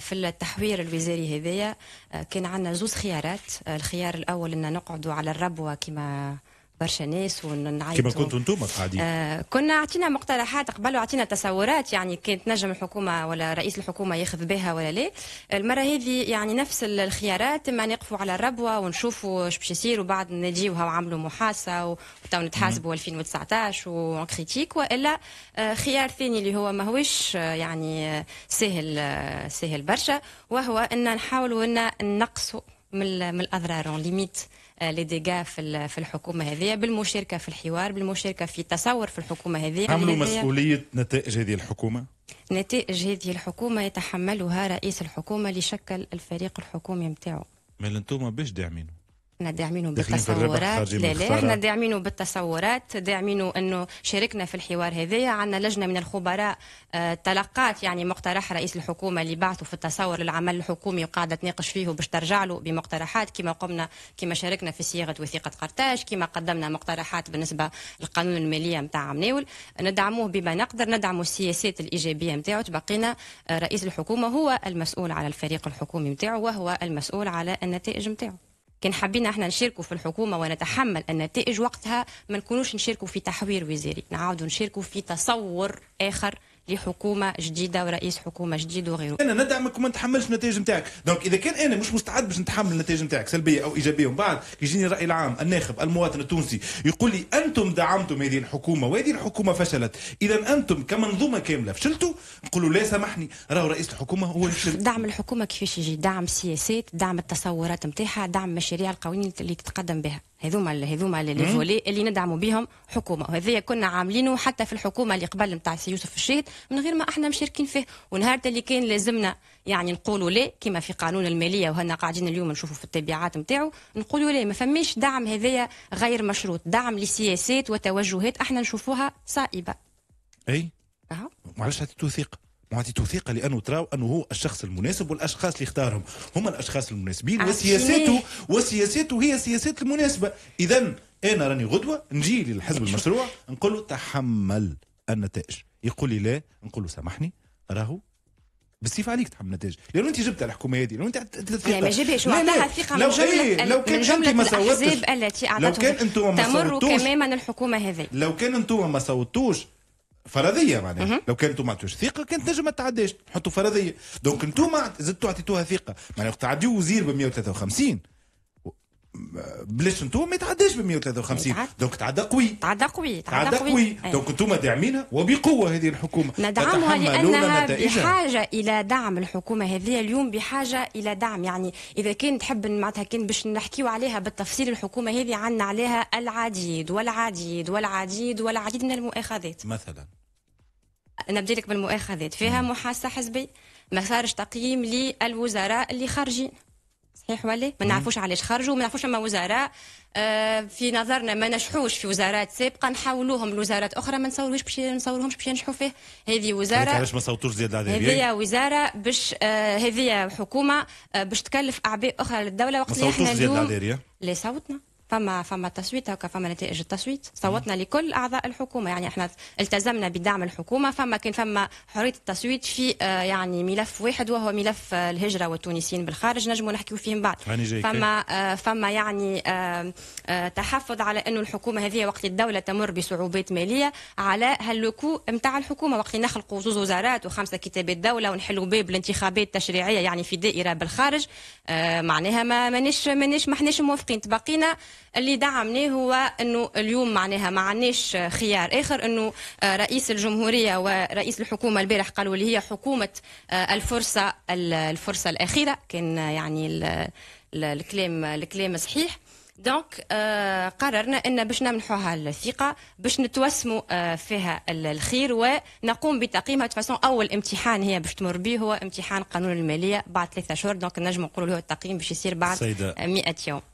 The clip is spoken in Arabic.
في التحوير الوزاري هذايا آه، كان عندنا زوز خيارات آه، الخيار الاول ان نقعدوا على الربوه كما برشا ناس ونعيطوا كما كنتوا انتم قاعدين آه كنا عطينا مقترحات قبل وعطينا تصورات يعني كانت نجم الحكومه ولا رئيس الحكومه ياخذ بها ولا لا المره هذه يعني نفس الخيارات اما نقفوا على الربوه ونشوفوا اش باش يصير وبعد نجيو وعملوا محاصه وتو نتحاسبوا 2019 ونكريتيك والا آه خيار ثاني اللي هو ماهوش آه، يعني آه، سهل آه، سهل برشا وهو ان نحاولوا ان نقصوا من الاضرار ليميت آه، لي ديغا في في الحكومه هذه بالمشاركه في الحوار بالمشاركه في التصور في الحكومه هذه حملوا يعني مسؤوليه نتائج هذه الحكومه نتائج هذه الحكومه يتحملها رئيس الحكومه اللي شكل الفريق الحكومي نتاعو مال انتوما باش داعمينه احنا داعمينه بالتصورات لا لا احنا داعمينه بالتصورات داعمينه انه شاركنا في الحوار هذايا عندنا لجنه من الخبراء تلقات آه، يعني مقترح رئيس الحكومه اللي بعثه في التصور للعمل الحكومي وقاعده تناقش فيه وباش ترجع له بمقترحات كما قمنا كما شاركنا في صياغه وثيقه قرطاج كما قدمنا مقترحات بالنسبه للقانون الماليه نتاع مناول ندعموه بما نقدر ندعموا السياسات الايجابيه نتاعو تبقينا آه، رئيس الحكومه هو المسؤول على الفريق الحكومي نتاعو وهو المسؤول على النتائج نتاعو كان حبينا احنا نشاركوا في الحكومه ونتحمل النتائج وقتها ما نكونوش نشاركوا في تحوير وزاري نعاودوا نشاركوا في تصور اخر لحكومه جديده ورئيس حكومه جديد وغيره. انا ندعمك وما نتحملش النتائج نتاعك، دونك اذا كان انا مش مستعد باش نتحمل النتائج نتاعك سلبيه او ايجابيه ومن بعد يجيني الراي العام الناخب المواطن التونسي يقول لي انتم دعمتم هذه الحكومه وهذه الحكومه فشلت، اذا انتم كمنظومه كامله فشلتوا نقول له لا سامحني راهو رئيس الحكومه هو اللي فشل. دعم الحكومه كيفاش يجي؟ دعم سياسات، دعم التصورات نتاعها، دعم مشاريع القوانين اللي تتقدم بها. هذوما هذوما لي فولي اللي ندعموا بهم حكومه وهذايا كنا عاملينه حتى في الحكومه اللي قبل نتاع سي يوسف الشهيد من غير ما احنا مشاركين فيه ونهار اللي كان لازمنا يعني نقولوا لا كما في قانون الماليه وهنا قاعدين اليوم نشوفوا في التبعات نتاعو نقولوا لا ما فماش دعم هذايا غير مشروط دعم لسياسات وتوجهات احنا نشوفوها صائبه اي أه. معلش عطيتو التوثيق معطيته ثقه لانه تراو انه هو الشخص المناسب والاشخاص اللي اختارهم هم الاشخاص المناسبين وسياساته وسياساته هي السياسات المناسبه اذا انا راني غدوه نجي للحزب المشروع نقول له تحمل النتائج يقول لي لا نقول له سامحني راهو بالسيف عليك تحمل النتائج لانه انت جبت الحكومه هذه لانه انت يعني لا ما جابهاش وعطاها ثقه من جمله لو كان جمله ما صوتوش التي اعطتهم تمر كماما الحكومه هذه لو كان انتم ما صوتوش فرضيه معناها لو كانت ما عطيتوش ثقه كانت نجم ما تعداش تحطوا فرضيه دونك انتم زدتوا اعطيتوها ثقه معناها تعديوا وزير ب 153 بلاش انتم ما يتعداش ب 153 دونك تعدى قوي تعدى قوي تعدى قوي إيه. دونك انتوما داعمينها وبقوه هذه الحكومه ندعمها لانها بحاجه الى دعم الحكومه هذه اليوم بحاجه الى دعم يعني اذا كان تحب معناتها كان باش نحكيو عليها بالتفصيل الحكومه هذه عندنا عليها العديد والعديد والعديد والعديد من المؤاخذات مثلا نبدا لك بالمؤاخذات فيها محاسه حزبي ما صارش تقييم للوزراء اللي خارجين صحيح ولا ما نعرفوش علاش خرجوا ما نعرفوش لما وزراء آه، في نظرنا ما نجحوش في وزارات سابقه نحولوهم لوزارات اخرى ما نصوروش باش نصوروهمش باش ينجحوا فيه هذه وزاره يعني علاش ما صوتوش زياد هذه وزاره باش آه، هذه حكومه آه، باش تكلف اعباء اخرى للدوله وقت اللي احنا اليوم لا صوتنا فما فما تصويت هكا فما نتائج التصويت صوتنا لكل اعضاء الحكومه يعني احنا التزمنا بدعم الحكومه فما كان فما حريه التصويت في آه، يعني ملف واحد وهو ملف آه، الهجره والتونسيين بالخارج نجموا نحكيوا فيه من بعد يعني فما آه، فما يعني تحفظ على انه الحكومه هذه وقت الدوله تمر بصعوبات ماليه على هاللوكو نتاع الحكومه وقت نخلقوا زوز وزارات وخمسه كتابات دوله ونحلوا باب الانتخابات التشريعيه يعني في دائره بالخارج معناها ما مانيش مانيش ما احناش موافقين تبقينا اللي دعمناه هو انه اليوم معناها ما عندناش خيار اخر انه آه، رئيس الجمهوريه ورئيس الحكومه البارح قالوا اللي هي حكومه آه، الفرصه الفرصه الاخيره كان آه، يعني الكلام الكلام صحيح دونك قررنا ان باش نمنحوها الثقه باش نتوسموا فيها الخير ونقوم بتقييمها فاسون اول امتحان هي باش تمر به هو امتحان قانون الماليه بعد ثلاثة شهور دونك نجم نقولوا له التقييم باش يصير بعد 100 يوم